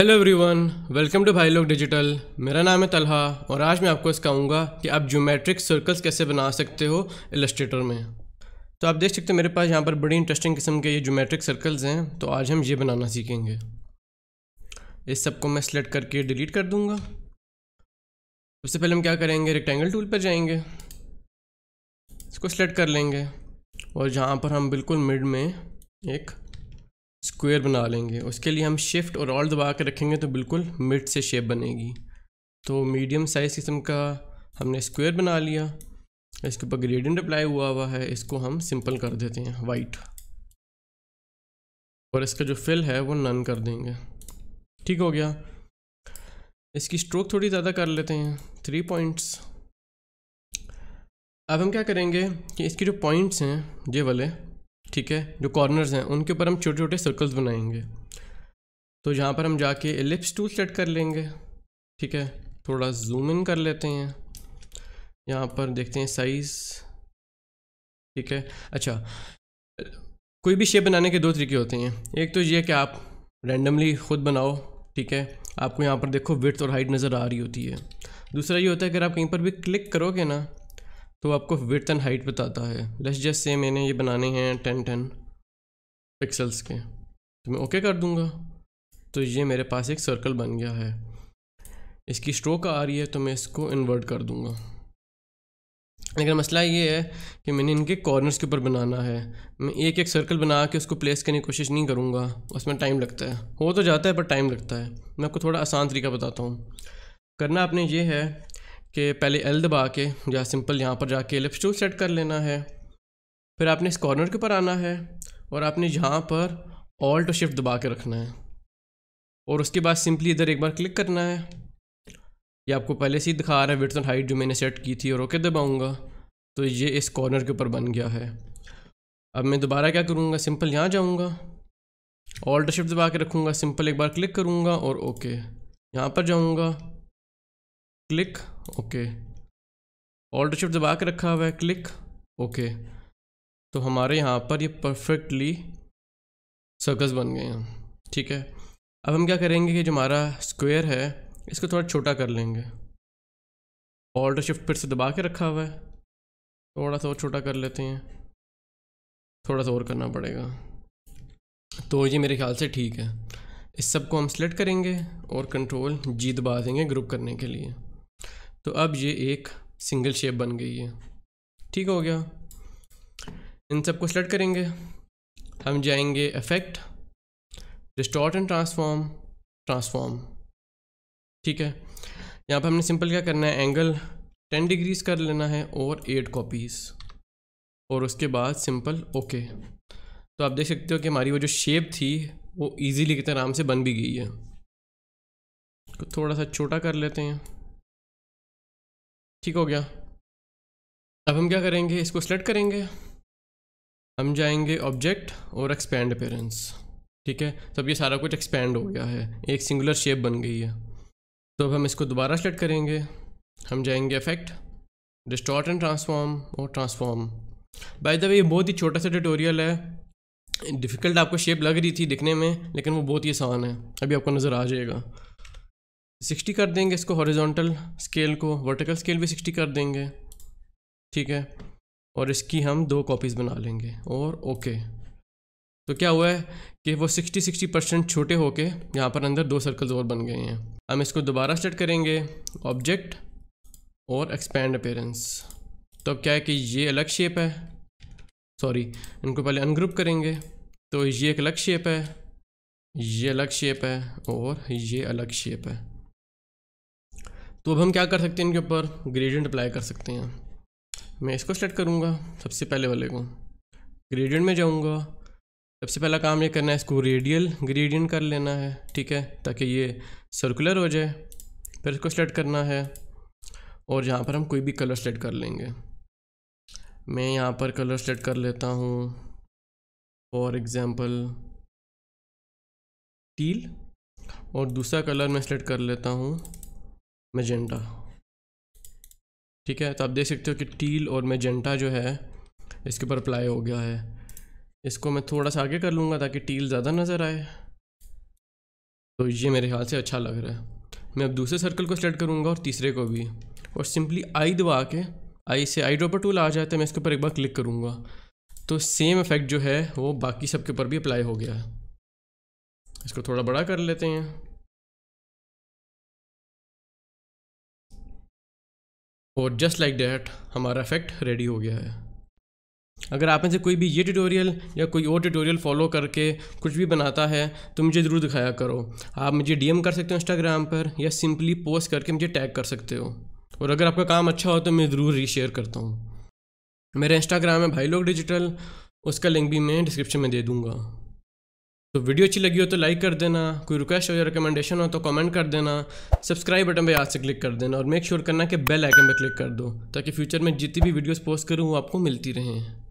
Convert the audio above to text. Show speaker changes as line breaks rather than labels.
hello everyone welcome to भाई लोग digital मेरा नाम है तलहा और आज मैं आपको सिखाऊंगा कि आप ज्योमेट्रिक सर्कल्स कैसे बना सकते हो इलस्ट्रेटर में तो आप देख सकते हो मेरे पास यहाँ पर बड़ी इंटरेस्टिंग किस्म के ये ज्योमेट्रिक सर्कल्स हैं तो आज हम ये बनाना सीखेंगे इस सबको मैं सिलेक्ट करके डिलीट कर दूँगा सबसे पहले हम क्या करेंगे रेक्टेंगल टूल पर जाएंगे इसको सिलेक्ट कर लेंगे और जहाँ पर हम बिल्कुल मिड में एक स्क्वायर बना लेंगे उसके लिए हम शिफ्ट और ऑल दबा के रखेंगे तो बिल्कुल मिड से शेप बनेगी तो मीडियम साइज़ किस्म का हमने स्क्वायर बना लिया इसके ऊपर ग्रेडियंट अप्लाई हुआ हुआ है इसको हम सिंपल कर देते हैं वाइट और इसका जो फिल है वो नन कर देंगे ठीक हो गया इसकी स्ट्रोक थोड़ी ज़्यादा कर लेते हैं थ्री पॉइंट्स अब हम क्या करेंगे कि इसके जो पॉइंट्स हैं ये वाले ठीक है जो कॉर्नर्स हैं उनके ऊपर हम छोटे छोटे सर्कल्स बनाएंगे तो यहाँ पर हम जाके एलिप्स टूल सेट कर लेंगे ठीक है थोड़ा जूम इन कर लेते हैं यहाँ पर देखते हैं साइज़ ठीक है अच्छा कोई भी शेप बनाने के दो तरीके होते हैं एक तो ये कि आप रेंडमली ख़ुद बनाओ ठीक है आपको यहाँ पर देखो विथ और हाइट नज़र आ रही होती है दूसरा ये होता है अगर आप कहीं पर भी क्लिक करोगे ना तो आपको विथ एंड हाइट बताता है लेट्स जस्ट से मैंने ये बनाने हैं टेन टेन पिक्सल्स के तो मैं ओके कर दूंगा तो ये मेरे पास एक सर्कल बन गया है इसकी स्ट्रोक आ रही है तो मैं इसको इन्वर्ट कर दूंगा लेकिन मसला ये है कि मैंने इनके कॉर्नर्स के ऊपर बनाना है मैं एक एक सर्कल बना के उसको प्लेस करने की कोशिश नहीं करूँगा उसमें टाइम लगता है हो तो जाता है पर टाइम लगता है मैं आपको थोड़ा आसान तरीका बताता हूँ करना आपने ये है कि पहले एल दबा के या सिंपल यहाँ पर जाके लिप्स टू सेट कर लेना है फिर आपने इस कॉर्नर के ऊपर आना है और आपने यहाँ पर ऑल्ट और शिफ्ट दबा के रखना है और उसके बाद सिंपली इधर एक बार क्लिक करना है ये आपको पहले से ही दिखा रहा है विड्थ एंड हाइट जो मैंने सेट की थी और ओके दबाऊँगा तो ये इस कॉर्नर के ऊपर बन गया है अब मैं दोबारा क्या करूँगा सिंपल यहाँ जाऊँगा ऑल्ट शिफ्ट दबा के रखूँगा सिंपल एक बार क्लिक करूँगा और ओके यहाँ पर जाऊँगा क्लिक ओके ऑल्ट शिफ्ट दबा के रखा हुआ है क्लिक ओके तो हमारे यहाँ पर ये परफेक्टली सर्कस बन गए हैं ठीक है अब हम क्या करेंगे कि जो हमारा स्क्वायर है इसको थोड़ा छोटा कर लेंगे ऑल्ट शिफ्ट फिर से दबा के रखा हुआ है थोड़ा सा और छोटा कर लेते हैं थोड़ा सा और करना पड़ेगा तो ये मेरे ख्याल से ठीक है इस सब को हम सेलेक्ट करेंगे और कंट्रोल जी दबा देंगे ग्रुप करने के लिए तो अब ये एक सिंगल शेप बन गई है ठीक हो गया इन सबको सेलेक्ट करेंगे हम जाएंगे effect distort and transform transform ठीक है यहाँ पर हमने सिंपल क्या करना है एंगल टेन डिग्रीज कर लेना है और एट कॉपीज़ और उसके बाद सिंपल ओके तो आप देख सकते हो कि हमारी वो जो शेप थी वो इजीली कितने आराम से बन भी गई है तो थोड़ा सा छोटा कर लेते हैं ठीक हो गया अब हम क्या करेंगे इसको सेलेक्ट करेंगे हम जाएंगे ऑब्जेक्ट और एक्सपैंड अपेरेंस ठीक है तो अब ये सारा कुछ एक्सपेंड हो गया है एक सिंगुलर शेप बन गई है तो अब हम इसको दोबारा सेलेक्ट करेंगे हम जाएंगे इफेक्ट डिस्टॉर्ट एंड ट्रांसफॉर्म और ट्रांसफॉर्म बाय द वे ये बहुत ही छोटा सा ट्यूटोरियल है डिफ़िकल्ट आपको शेप लग रही थी दिखने में लेकिन वो बहुत ही आसान है अभी आपको नज़र आ जाएगा सिक्सटी कर देंगे इसको हॉरिजॉन्टल स्केल को वर्टिकल स्केल भी सिक्सटी कर देंगे ठीक है और इसकी हम दो कॉपीज़ बना लेंगे और ओके तो क्या हुआ है कि वो 60 60 परसेंट छोटे होके यहाँ पर अंदर दो सर्कल्स और बन गए हैं हम इसको दोबारा सेट करेंगे ऑब्जेक्ट और एक्सपैंड अपेरेंस तो अब क्या है कि ये अलग शेप है सॉरी इनको पहले अनग्रुप करेंगे तो ये एक अलग शेप है ये अलग शेप है और ये अलग शेप है तो अब हम क्या कर सकते हैं इनके ऊपर ग्रेडियंट अप्लाई कर सकते हैं मैं इसको सेलेक्ट करूँगा सबसे पहले वाले को ग्रेडियंट में जाऊँगा सबसे पहला काम ये करना है इसको रेडियल ग्रेडियंट कर लेना है ठीक है ताकि ये सर्कुलर हो जाए फिर इसको सेलेक्ट करना है और यहाँ पर हम कोई भी कलर सेलेक्ट कर लेंगे मैं यहाँ पर कलर सेलेक्ट कर लेता हूँ फॉर एग्ज़ाम्पल टील और दूसरा कलर मैं सेलेक्ट कर लेता हूँ मेजेंटा ठीक है तो आप देख सकते हो कि टील और मेजेंटा जो है इसके ऊपर अप्लाई हो गया है इसको मैं थोड़ा सा आगे कर लूँगा ताकि टील ज़्यादा नज़र आए तो ये मेरे ख्याल से अच्छा लग रहा है मैं अब दूसरे सर्कल को सेलेक्ट करूँगा और तीसरे को भी और सिंपली आई दबा के आई से आई ड्रॉपर टूल आ जाता तो है मैं इसके ऊपर एक बार क्लिक करूँगा तो सेम इफ़ेक्ट जो है वो बाकी सब के ऊपर भी अप्लाई हो गया है इसको थोड़ा बड़ा कर लेते हैं और जस्ट लाइक डैट हमारा इफेक्ट रेडी हो गया है अगर आप में से कोई भी ये ट्यूटोरियल या कोई और ट्यूटोरियल फॉलो करके कुछ भी बनाता है तो मुझे ज़रूर दिखाया करो आप मुझे डीएम कर सकते हो इंस्टाग्राम पर या सिंपली पोस्ट करके मुझे टैग कर सकते हो और अगर आपका काम अच्छा हो तो मैं ज़रूर रीशेयर करता हूँ मेरा इंस्टाग्राम है भाई लोग डिजिटल उसका लिंक भी मैं डिस्क्रिप्शन में दे दूँगा तो वीडियो अच्छी लगी हो तो लाइक कर देना कोई रिक्वेस्ट हो या रिकमेंडेशन हो तो कमेंट कर देना सब्सक्राइब बटन पे आज से क्लिक कर देना और मेक श्योर करना कि बेल आइकन पे क्लिक कर दो ताकि फ्यूचर में जितनी भी वीडियोस पोस्ट करूँ वो आपको मिलती रहें